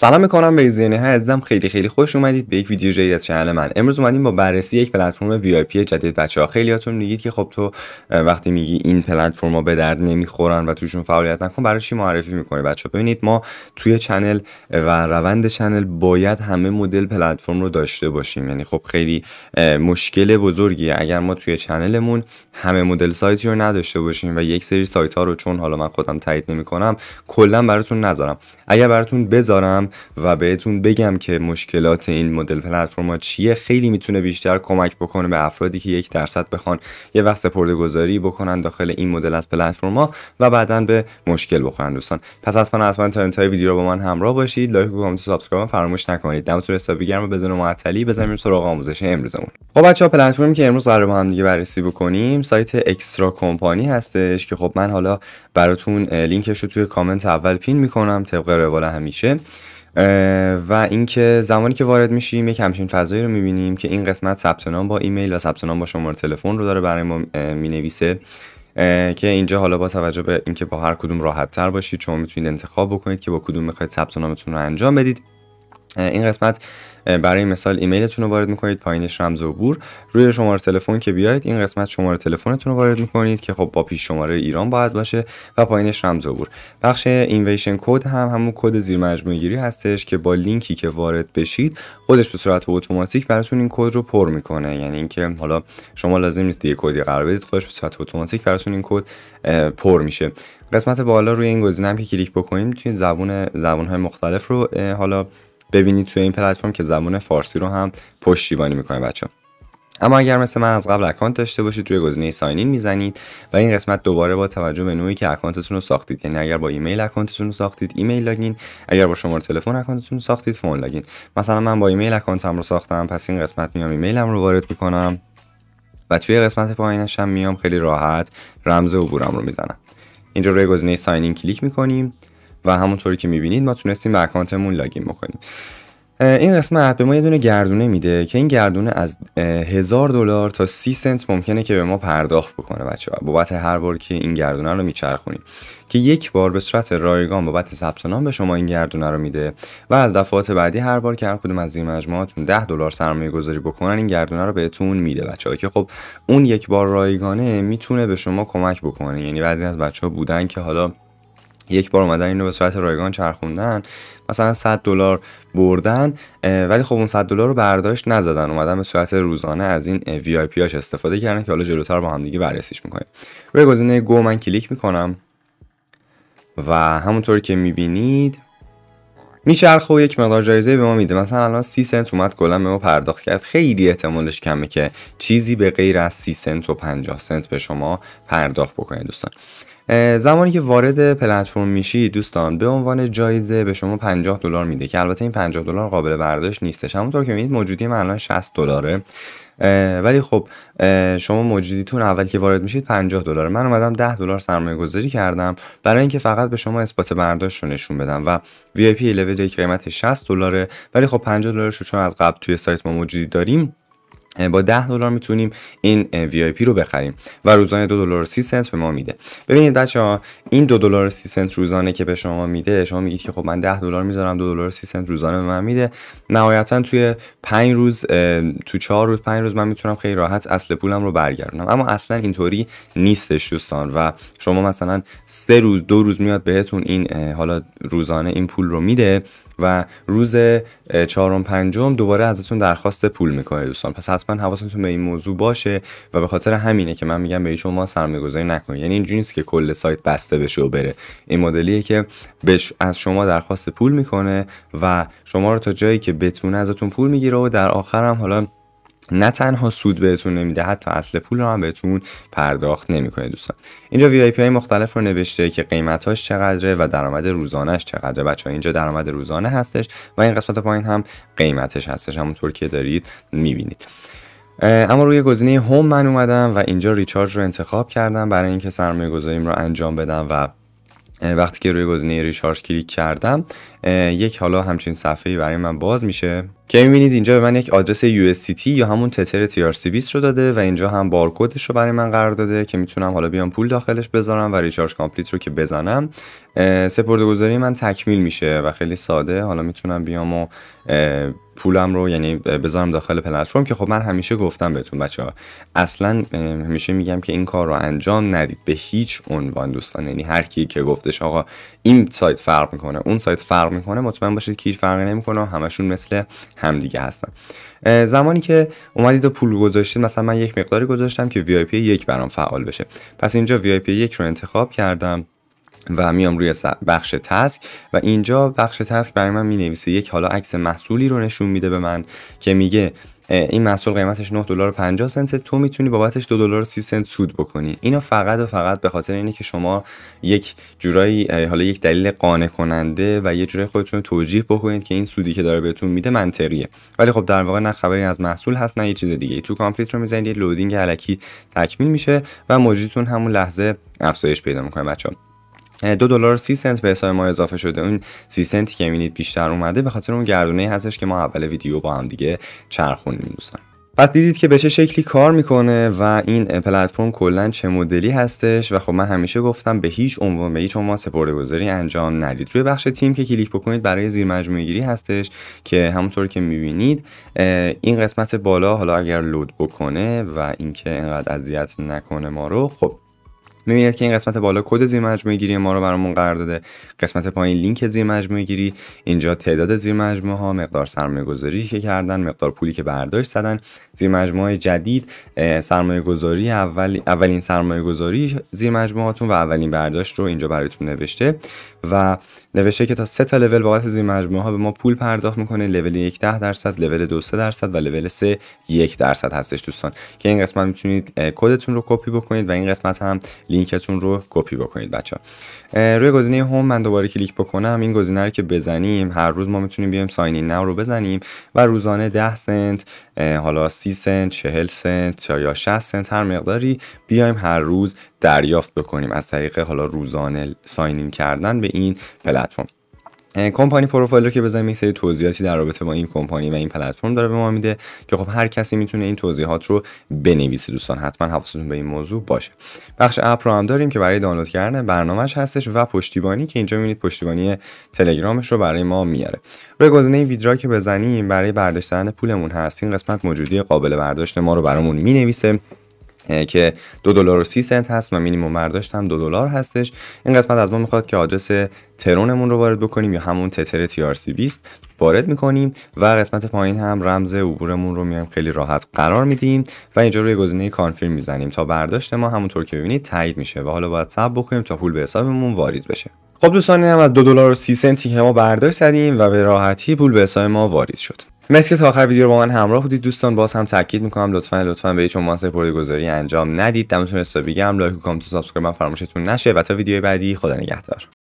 سلام میکنم به ایزینی ها عزیزم خیلی خیلی خوش اومدید به یک ویدیو جدید از کانال من امروز اومدیم با بررسی یک پلتفرم وی آی پی جدید بچه‌ها خیلیاتون میگید که خب تو وقتی میگی این پلتفرما به درد نمیخورن و توشون فعالیت نکن برای چی معرفی میکنی بچه ببینید ما توی چنل و روند چنل باید همه مدل پلتفرم رو داشته باشیم یعنی خب خیلی مشکل بزرگی اگر ما توی چنلمون همه مدل سایتی رو نداشته باشیم و یک سری سایت ها رو چون حالا من خودم تایید نمیکنم کلا براتون نذارم اگر براتون بذارم و بهتون بگم که مشکلات این مدل پلتفرما چیه خیلی میتونه بیشتر کمک بکنه به افرادی که یک درصد بخوان یه وقت سپرده گذاری بکنن داخل این مدل از پلتفرما و بعدا به مشکل بخورن دوستان پس حتما حتما تا انتهای ویدیو رو با من همراه باشید لایک و کامنت و سابسکرایب فراموش نکنید دمتون حسابی گرم و بدون معطلی بزنیم سراغ آموزش امروزمون خب بچه‌ها پلتفرمی که امروز قرار با هم دیگه بررسی بکنیم سایت اکسترا کمپانی هستش که خب من حالا براتون لینکش رو توی کامنت اول پین میکنم طبق روال همیشه و اینکه زمانی که وارد میشیم یک همچین فضایی رو میبینیم که این قسمت ثبت نام با ایمیل و ثبت نام با شماره تلفن رو داره برای ما مینویسه که اینجا حالا با توجه به اینکه با هر کدوم راحت تر باشید شما میتونید انتخاب بکنید که با کدوم میخواید ثبت نامتون رو انجام بدید این قسمت برای مثال ایمیلتون رو وارد میکنید پایینش رمز عبور روی شماره تلفن که بیاید این قسمت شماره تلفنتون رو وارد میکنید که خب با پیش شماره ایران باید باشه و پایینش رمز عبور بخش اینویشن کد هم همون کد زیر مجموعه گیری هستش که با لینکی که وارد بشید خودش به صورت اتوماتیک براتون این کد رو پر میکنه یعنی اینکه حالا شما لازم نیست دیگه کدی قرار بدید خودش به صورت اتوماتیک براتون این کد پر میشه قسمت بالا روی این گزینه که کلیک بکنید میتونید زبون زبون های مختلف رو حالا ببینید توی این پلتفرم که زبان فارسی رو هم پشتیبانی میکنه بچه اما اگر مثل من از قبل اکانت داشته باشید روی گزینه ساینین میزنید و این قسمت دوباره با توجه به نوعی که اکانتتون رو ساختید یعنی اگر با ایمیل اکانتتون رو ساختید ایمیل لاگین اگر با شماره تلفن اکانتتون رو ساختید فون لاگین مثلا من با ایمیل اکانتم رو ساختم پس این قسمت میام ایمیلم رو وارد میکنم و توی قسمت پایینش هم میام خیلی راحت رمز عبورم رو میزنم اینجا روی گزینه ساین کلیک میکنیم و همونطوری که میبینید ما تونستیم به اکانتمون لاگین بکنیم این قسمت به ما یه دونه گردونه میده که این گردونه از هزار دلار تا سی سنت ممکنه که به ما پرداخت بکنه بچه بابت هر بار که این گردونه رو میچرخونیم که یک بار به صورت رایگان بابت ثبت نام به شما این گردونه رو میده و از دفعات بعدی هر بار که هر کدوم از این مجموعاتون 10 دلار سرمایه گذاری بکنن این گردونه رو بهتون میده بچه‌ها که خب اون یک بار رایگانه میتونه به شما کمک بکنه یعنی بعضی از بچه بودن که حالا یک بار اومدن اینو به صورت رایگان چرخوندن مثلا 100 دلار بردن ولی خب اون 100 دلار رو برداشت نزدن اومدن به صورت روزانه از این وی آی پی استفاده کردن که حالا جلوتر با هم دیگه بررسیش میکنیم روی گزینه گو من کلیک میکنم و همونطور که میبینید میچرخه و یک مقدار جایزه به ما میده مثلا الان 30 سنت اومد کلا به ما پرداخت کرد خیلی احتمالش کمه که چیزی به غیر از 30 سنت و 50 سنت به شما پرداخت بکنه دوستان زمانی که وارد پلتفرم میشی دوستان به عنوان جایزه به شما 50 دلار میده که البته این 50 دلار قابل برداشت نیستش همونطور که میبینید موجودی من الان 60 دلاره ولی خب شما موجودیتون اول که وارد میشید 50 دلار من اومدم 10 دلار سرمایه گذاری کردم برای اینکه فقط به شما اثبات برداشت رو نشون بدم و وی آی پی لول قیمت 60 دلاره ولی خب 50 دلارش رو چون از قبل توی سایت ما موجودی داریم با 10 دلار میتونیم این وی آی پی رو بخریم و روزانه 2 دلار 30 سنت به ما میده ببینید بچه ها این 2 دلار 30 سنت روزانه که به شما میده شما میگید که خب من 10 دلار میذارم 2 دلار 30 سنت روزانه به من میده نهایتا توی 5 روز تو 4 روز 5 روز من میتونم خیلی راحت اصل پولم رو برگردونم اما اصلا اینطوری نیستش دوستان و شما مثلا 3 روز 2 روز میاد بهتون این حالا روزانه این پول رو میده و روز چهارم پنجم دوباره ازتون درخواست پول میکنه دوستان پس حتما حواستون به این موضوع باشه و به خاطر همینه که من میگم به شما سرمایه گذاری نکنید یعنی اینجوری نیست که کل سایت بسته بشه و بره این مدلیه که بش از شما درخواست پول میکنه و شما رو تا جایی که بتونه ازتون پول میگیره و در آخر هم حالا نه تنها سود بهتون نمیده حتی اصل پول رو هم بهتون پرداخت نمیکنه دوستان اینجا وی های مختلف رو نوشته که قیمتاش چقدره و درآمد روزانهش چقدره بچه ها اینجا درآمد روزانه هستش و این قسمت پایین هم قیمتش هستش همونطور که دارید میبینید اما روی گزینه هوم من اومدم و اینجا ریچارج رو انتخاب کردم برای اینکه سرمایه گذاریم رو انجام بدم و وقتی که روی گزینه ریشارژ کلیک کردم یک حالا همچین صفحه‌ای برای من باز میشه که می‌بینید اینجا به من یک آدرس USCT یا همون تتر TRC20 رو داده و اینجا هم بارکدش رو برای من قرار داده که میتونم حالا بیام پول داخلش بذارم و ریچارج کامپلیت رو که بزنم سپرده گذاری من تکمیل میشه و خیلی ساده حالا میتونم بیام و پولم رو یعنی بذارم داخل پلتفرم که خب من همیشه گفتم بهتون بچه ها اصلا همیشه میگم که این کار رو انجام ندید به هیچ عنوان دوستان یعنی هر کی که گفتش آقا این سایت فرق میکنه اون سایت فرق میکنه مطمئن باشید که هیچ فرقی نمیکنه همشون مثل همدیگه هستن زمانی که اومدید و پول گذاشتید مثلا من یک مقداری گذاشتم که VIP یک برام فعال بشه پس اینجا VIP یک رو انتخاب کردم و میام روی بخش تسک و اینجا بخش تسک برای من می یک حالا عکس محصولی رو نشون میده به من که میگه این محصول قیمتش 9 دلار 50 سنت تو میتونی بابتش 2 دلار 30 سنت سود بکنی اینو فقط و فقط به خاطر اینه که شما یک جورایی حالا یک دلیل قانع کننده و یه جورایی خودتون توجیه بکنید که این سودی که داره بهتون میده منطقیه ولی خب در واقع نه خبری از محصول هست نه یه چیز دیگه تو کامپلیت رو میزنید لودینگ الکی تکمیل میشه و موجودتون همون لحظه افزایش پیدا میکنه بچه‌ها دو دلار سی سنت به حساب ما اضافه شده اون سی سنتی که میبینید بیشتر اومده به خاطر اون گردونه هستش که ما اول ویدیو با هم دیگه چرخونیم دوستان پس دیدید که به چه شکلی کار میکنه و این پلتفرم کلا چه مدلی هستش و خب من همیشه گفتم به هیچ عنوان به هیچ عنوان سپرده گذاری انجام ندید روی بخش تیم که کلیک بکنید برای زیر مجموعه گیری هستش که همونطور که میبینید این قسمت بالا حالا اگر لود بکنه و اینکه اینقدر اذیت نکنه ما رو خب میبینید که این قسمت بالا کد زیر مجموعه گیری ما رو برامون قرار داده قسمت پایین لینک زیر مجموعه گیری اینجا تعداد زیر مجموعه ها مقدار سرمایه گذاری که کردن مقدار پولی که برداشت زدن زیر مجموعه جدید سرمایه گذاری اول اولین سرمایه گذاری زیر هاتون و اولین برداشت رو اینجا براتون نوشته و نوشته که تا سه تا لول بابت زیر مجموعه ها به ما پول پرداخت میکنه لول یک ده درصد لول 2 3 درصد و لول سه یک درصد هستش دوستان که این قسمت میتونید کدتون رو کپی بکنید و این قسمت هم لینکتون رو کپی بکنید بچه روی گزینه هوم من دوباره کلیک بکنم این گزینه رو که بزنیم هر روز ما میتونیم بیایم ساین این رو بزنیم و روزانه 10 سنت حالا 30 سنت 40 سنت یا 60 سنت هر مقداری بیایم هر روز دریافت بکنیم از طریق حالا روزانه ساین کردن به این پلتفرم کمپانی پروفایل رو که بزنیم یک سری توضیحاتی در رابطه با این کمپانی و این پلتفرم داره به ما میده که خب هر کسی میتونه این توضیحات رو بنویسه دوستان حتما حواستون به این موضوع باشه بخش اپ رو هم داریم که برای دانلود کردن برنامهش هستش و پشتیبانی که اینجا میبینید پشتیبانی تلگرامش رو برای ما میاره روی گزینه ویدرا که بزنیم برای برداشتن پولمون هست این قسمت موجودی قابل برداشت ما رو برامون مینویسه که دو دلار و سی سنت هست و مینیمم برداشت هم دو دلار هستش این قسمت از ما میخواد که آدرس ترونمون رو وارد بکنیم یا همون تتر سی 20 وارد میکنیم و قسمت پایین هم رمز عبورمون رو میایم خیلی راحت قرار میدیم و اینجا روی گزینه کانفرم میزنیم تا برداشت ما همونطور که ببینید تایید میشه و حالا باید صبر بکنیم تا پول به حسابمون واریز بشه خب دوستان هم از دو دلار و سی سنتی که ما برداشت زدیم و به راحتی پول به حساب ما واریز شد مرسی که تا آخر ویدیو با من همراه بودید دوستان باز هم تاکید میکنم لطفا لطفا به هیچ عنوان گذاری انجام ندید دمتون استابیگم لایک و کامنت و سابسکرایب فراموشتون نشه و تا ویدیو بعدی خدا نگهدار